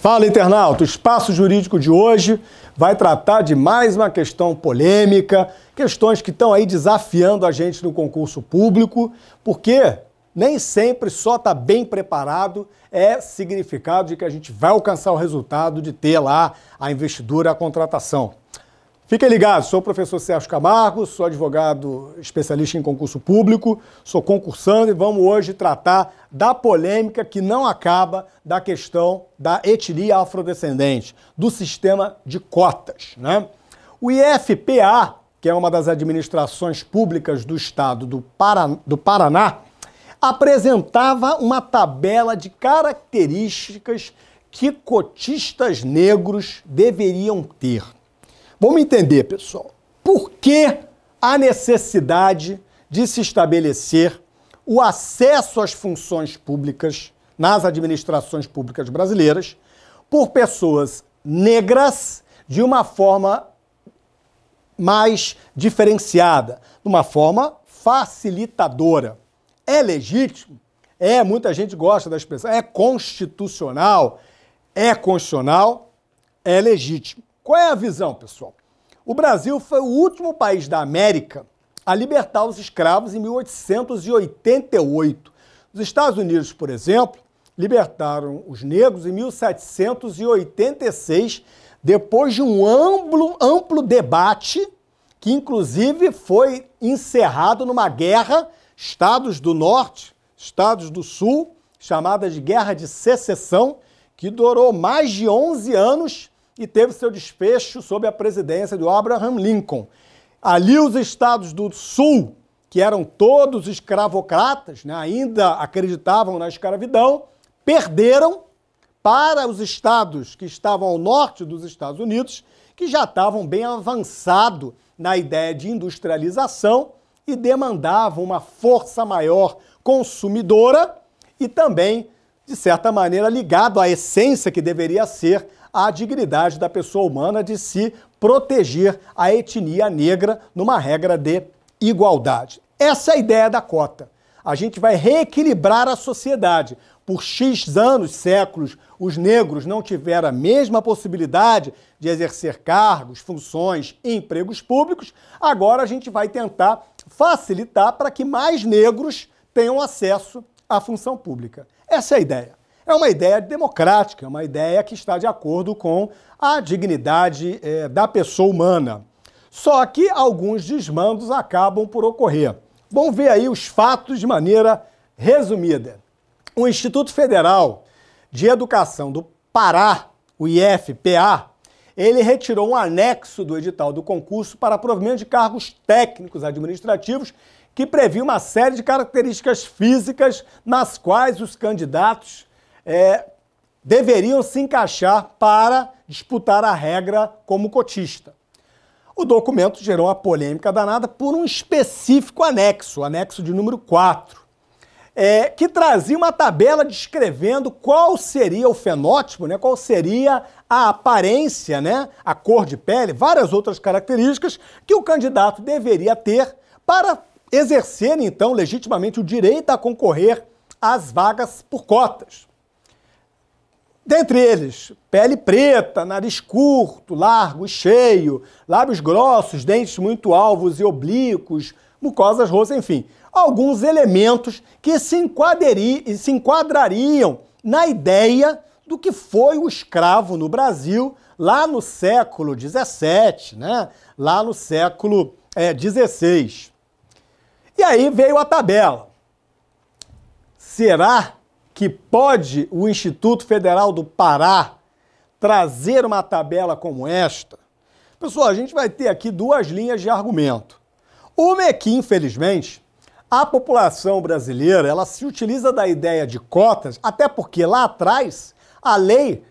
Fala, internauta! O espaço jurídico de hoje vai tratar de mais uma questão polêmica, questões que estão aí desafiando a gente no concurso público, porque nem sempre só estar tá bem preparado é significado de que a gente vai alcançar o resultado de ter lá a investidura, a contratação. Fiquem ligados, sou o professor Sérgio Camargo, sou advogado especialista em concurso público, sou concursando e vamos hoje tratar da polêmica que não acaba da questão da etnia afrodescendente, do sistema de cotas. Né? O IFPA, que é uma das administrações públicas do estado do, Paran do Paraná, apresentava uma tabela de características que cotistas negros deveriam ter. Vamos entender, pessoal, por que a necessidade de se estabelecer o acesso às funções públicas nas administrações públicas brasileiras por pessoas negras de uma forma mais diferenciada, de uma forma facilitadora. É legítimo? É, muita gente gosta da expressão. É constitucional? É constitucional? É legítimo. Qual é a visão, pessoal? O Brasil foi o último país da América a libertar os escravos em 1888. Os Estados Unidos, por exemplo, libertaram os negros em 1786, depois de um amplo, amplo debate, que inclusive foi encerrado numa guerra, estados do norte, estados do sul, chamada de Guerra de Secessão, que durou mais de 11 anos e teve seu desfecho sob a presidência de Abraham Lincoln. Ali os estados do sul, que eram todos escravocratas, né, ainda acreditavam na escravidão, perderam para os estados que estavam ao norte dos Estados Unidos, que já estavam bem avançado na ideia de industrialização e demandavam uma força maior consumidora e também, de certa maneira, ligado à essência que deveria ser a dignidade da pessoa humana de se proteger a etnia negra numa regra de igualdade. Essa é a ideia da cota. A gente vai reequilibrar a sociedade. Por X anos, séculos, os negros não tiveram a mesma possibilidade de exercer cargos, funções e empregos públicos. Agora a gente vai tentar facilitar para que mais negros tenham acesso à função pública. Essa é a ideia é uma ideia democrática, é uma ideia que está de acordo com a dignidade é, da pessoa humana. Só que alguns desmandos acabam por ocorrer. Vamos ver aí os fatos de maneira resumida. O Instituto Federal de Educação do Pará, o IFPA, ele retirou um anexo do edital do concurso para provimento de cargos técnicos administrativos que previa uma série de características físicas nas quais os candidatos é, deveriam se encaixar para disputar a regra como cotista. O documento gerou uma polêmica danada por um específico anexo, anexo de número 4, é, que trazia uma tabela descrevendo qual seria o fenótipo, né, qual seria a aparência, né, a cor de pele, várias outras características que o candidato deveria ter para exercer, então, legitimamente o direito a concorrer às vagas por cotas. Dentre eles, pele preta, nariz curto, largo e cheio, lábios grossos, dentes muito alvos e oblíquos, mucosas rosas, enfim, alguns elementos que se, se enquadrariam na ideia do que foi o escravo no Brasil lá no século XVII, né? lá no século XVI. É, e aí veio a tabela. Será que pode o Instituto Federal do Pará trazer uma tabela como esta? Pessoal, a gente vai ter aqui duas linhas de argumento. Uma é que, infelizmente, a população brasileira ela se utiliza da ideia de cotas, até porque lá atrás a lei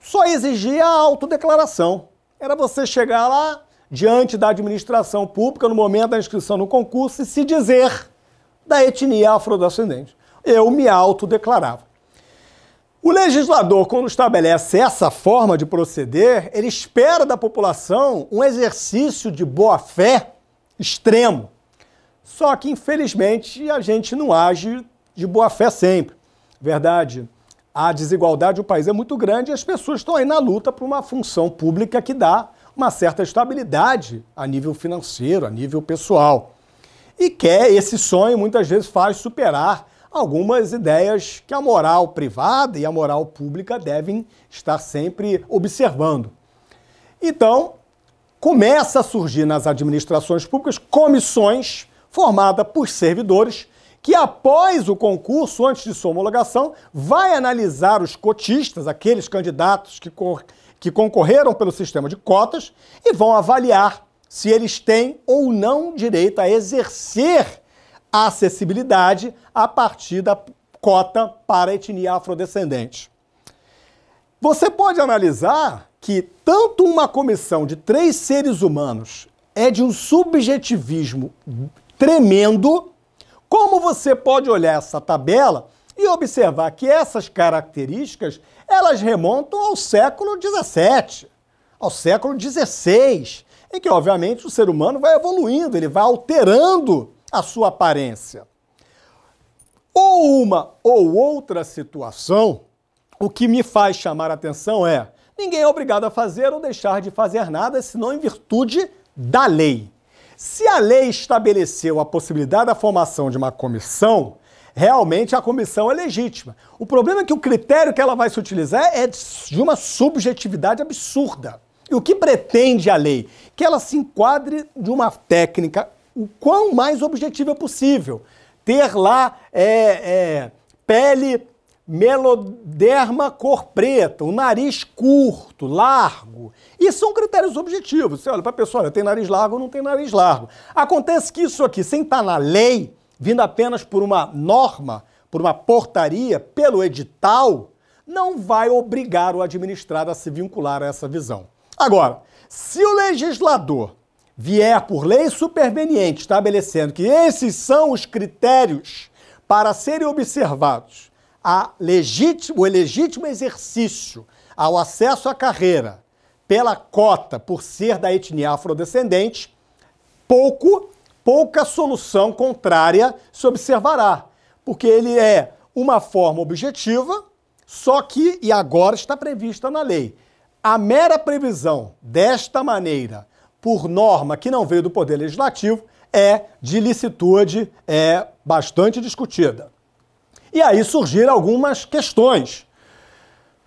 só exigia a autodeclaração. Era você chegar lá diante da administração pública no momento da inscrição no concurso e se dizer da etnia afrodescendente eu me autodeclarava. O legislador, quando estabelece essa forma de proceder, ele espera da população um exercício de boa-fé extremo. Só que, infelizmente, a gente não age de boa-fé sempre. Verdade, a desigualdade do país é muito grande e as pessoas estão aí na luta por uma função pública que dá uma certa estabilidade a nível financeiro, a nível pessoal. E quer, esse sonho muitas vezes faz superar algumas ideias que a moral privada e a moral pública devem estar sempre observando. Então, começa a surgir nas administrações públicas comissões formadas por servidores que após o concurso, antes de sua homologação, vai analisar os cotistas, aqueles candidatos que, que concorreram pelo sistema de cotas, e vão avaliar se eles têm ou não direito a exercer acessibilidade a partir da cota para a etnia afrodescendente. Você pode analisar que tanto uma comissão de três seres humanos é de um subjetivismo tremendo, como você pode olhar essa tabela e observar que essas características elas remontam ao século XVII, ao século XVI, em que obviamente o ser humano vai evoluindo, ele vai alterando a sua aparência. Ou uma ou outra situação, o que me faz chamar a atenção é: ninguém é obrigado a fazer ou deixar de fazer nada senão em virtude da lei. Se a lei estabeleceu a possibilidade da formação de uma comissão, realmente a comissão é legítima. O problema é que o critério que ela vai se utilizar é de uma subjetividade absurda. E o que pretende a lei? Que ela se enquadre de uma técnica o quão mais objetivo é possível. Ter lá é, é, pele meloderma cor preta, o nariz curto, largo. E são critérios objetivos. Você olha para a pessoa, olha, tem nariz largo ou não tem nariz largo. Acontece que isso aqui, sem estar tá na lei, vindo apenas por uma norma, por uma portaria, pelo edital, não vai obrigar o administrado a se vincular a essa visão. Agora, se o legislador vier por lei superveniente estabelecendo que esses são os critérios para serem observados a legítimo, o legítimo exercício ao acesso à carreira pela cota por ser da etnia afrodescendente, pouco, pouca solução contrária se observará, porque ele é uma forma objetiva, só que, e agora está prevista na lei, a mera previsão desta maneira por norma que não veio do Poder Legislativo, é de licitude é bastante discutida. E aí surgiram algumas questões.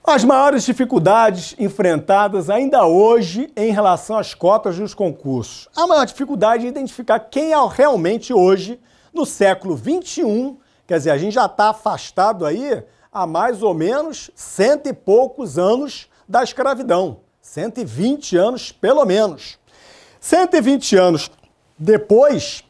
As maiores dificuldades enfrentadas ainda hoje em relação às cotas dos concursos. A maior dificuldade é identificar quem é realmente hoje, no século XXI, quer dizer, a gente já está afastado aí há mais ou menos cento e poucos anos da escravidão. 120 anos, pelo menos. 120 anos depois,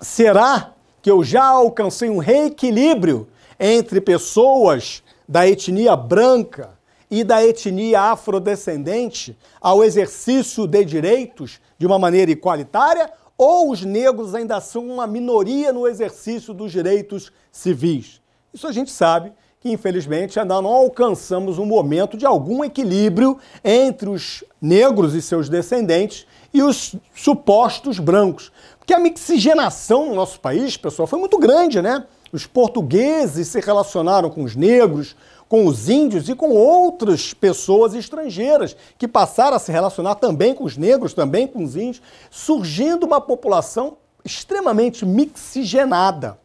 será que eu já alcancei um reequilíbrio entre pessoas da etnia branca e da etnia afrodescendente ao exercício de direitos de uma maneira igualitária? Ou os negros ainda são uma minoria no exercício dos direitos civis? Isso a gente sabe que infelizmente ainda não alcançamos um momento de algum equilíbrio entre os negros e seus descendentes e os supostos brancos. Porque a mixigenação no nosso país, pessoal, foi muito grande, né? Os portugueses se relacionaram com os negros, com os índios e com outras pessoas estrangeiras que passaram a se relacionar também com os negros, também com os índios, surgindo uma população extremamente mixigenada.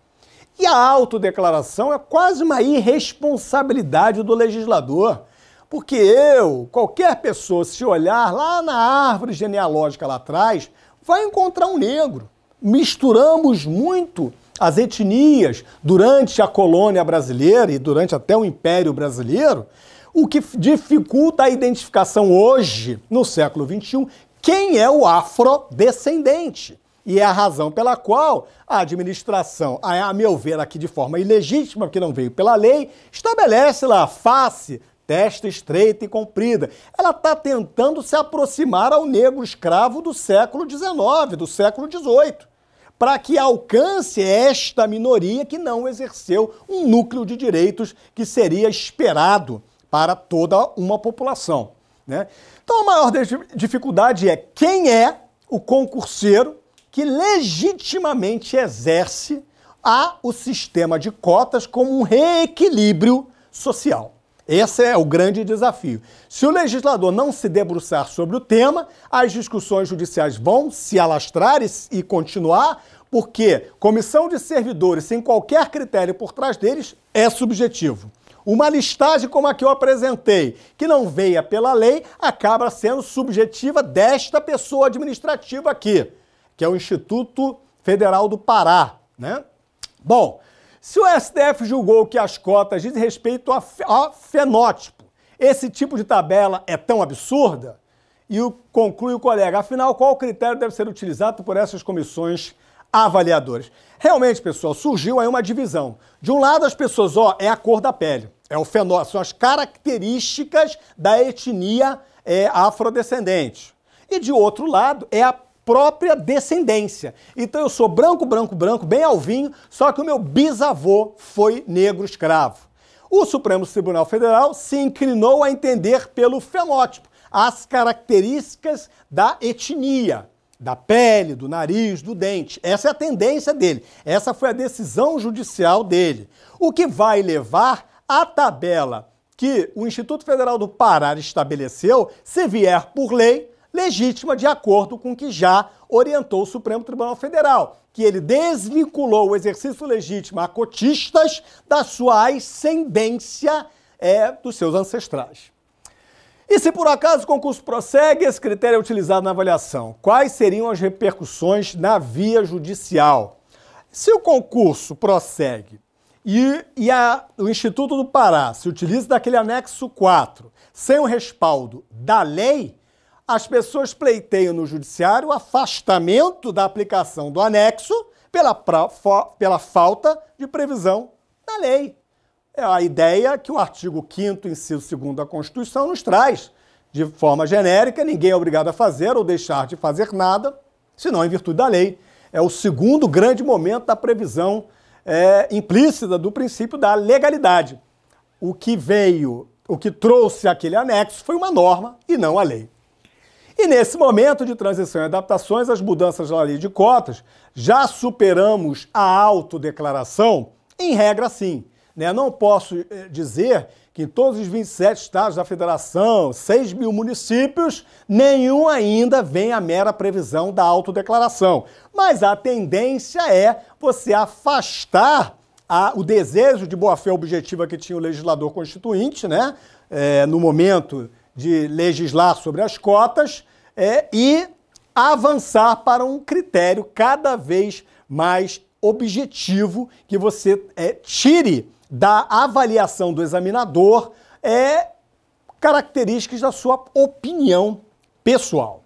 E a autodeclaração é quase uma irresponsabilidade do legislador. Porque eu, qualquer pessoa, se olhar lá na árvore genealógica lá atrás, vai encontrar um negro. Misturamos muito as etnias durante a colônia brasileira e durante até o Império Brasileiro, o que dificulta a identificação hoje, no século XXI, quem é o afrodescendente. E é a razão pela qual a administração, a meu ver aqui de forma ilegítima, porque não veio pela lei, estabelece lá a face testa estreita e comprida. Ela está tentando se aproximar ao negro escravo do século XIX, do século XVIII, para que alcance esta minoria que não exerceu um núcleo de direitos que seria esperado para toda uma população. Né? Então a maior dificuldade é quem é o concurseiro que legitimamente exerce a o sistema de cotas como um reequilíbrio social. Esse é o grande desafio. Se o legislador não se debruçar sobre o tema, as discussões judiciais vão se alastrar e, e continuar, porque comissão de servidores sem qualquer critério por trás deles é subjetivo. Uma listagem como a que eu apresentei, que não veia pela lei, acaba sendo subjetiva desta pessoa administrativa aqui que é o Instituto Federal do Pará, né? Bom, se o STF julgou que as cotas dizem respeito a, a fenótipo, esse tipo de tabela é tão absurda? E o, conclui o colega, afinal, qual critério deve ser utilizado por essas comissões avaliadoras? Realmente, pessoal, surgiu aí uma divisão. De um lado, as pessoas, ó, é a cor da pele, é o fenótipo, são as características da etnia é, afrodescendente. E de outro lado, é a própria descendência. Então eu sou branco, branco, branco, bem alvinho, só que o meu bisavô foi negro escravo. O Supremo Tribunal Federal se inclinou a entender pelo fenótipo, as características da etnia, da pele, do nariz, do dente. Essa é a tendência dele. Essa foi a decisão judicial dele. O que vai levar à tabela que o Instituto Federal do Pará estabeleceu, se vier por lei, legítima de acordo com o que já orientou o Supremo Tribunal Federal, que ele desvinculou o exercício legítimo a cotistas da sua ascendência é, dos seus ancestrais. E se por acaso o concurso prossegue, esse critério é utilizado na avaliação. Quais seriam as repercussões na via judicial? Se o concurso prossegue e, e a, o Instituto do Pará se utiliza daquele anexo 4 sem o respaldo da lei, as pessoas pleiteiam no judiciário o afastamento da aplicação do anexo pela, pra, pela falta de previsão da lei. É a ideia que o artigo 5º, inciso 2 da Constituição nos traz. De forma genérica, ninguém é obrigado a fazer ou deixar de fazer nada, senão em virtude da lei. É o segundo grande momento da previsão é, implícita do princípio da legalidade. O que veio, o que trouxe aquele anexo foi uma norma e não a lei. E nesse momento de transição e adaptações, as mudanças na lei de cotas, já superamos a autodeclaração? Em regra, sim. Né? Não posso eh, dizer que em todos os 27 estados da federação, 6 mil municípios, nenhum ainda vem a mera previsão da autodeclaração. Mas a tendência é você afastar a, o desejo de boa-fé objetiva que tinha o legislador constituinte, né? É, no momento de legislar sobre as cotas é, e avançar para um critério cada vez mais objetivo que você é, tire da avaliação do examinador é, características da sua opinião pessoal.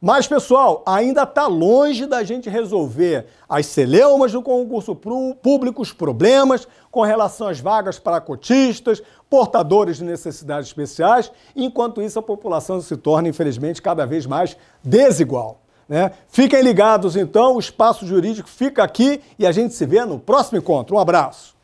Mas, pessoal, ainda está longe da gente resolver as celeumas do concurso público, os problemas com relação às vagas para cotistas, portadores de necessidades especiais, enquanto isso a população se torna, infelizmente, cada vez mais desigual. Né? Fiquem ligados, então, o espaço jurídico fica aqui e a gente se vê no próximo encontro. Um abraço.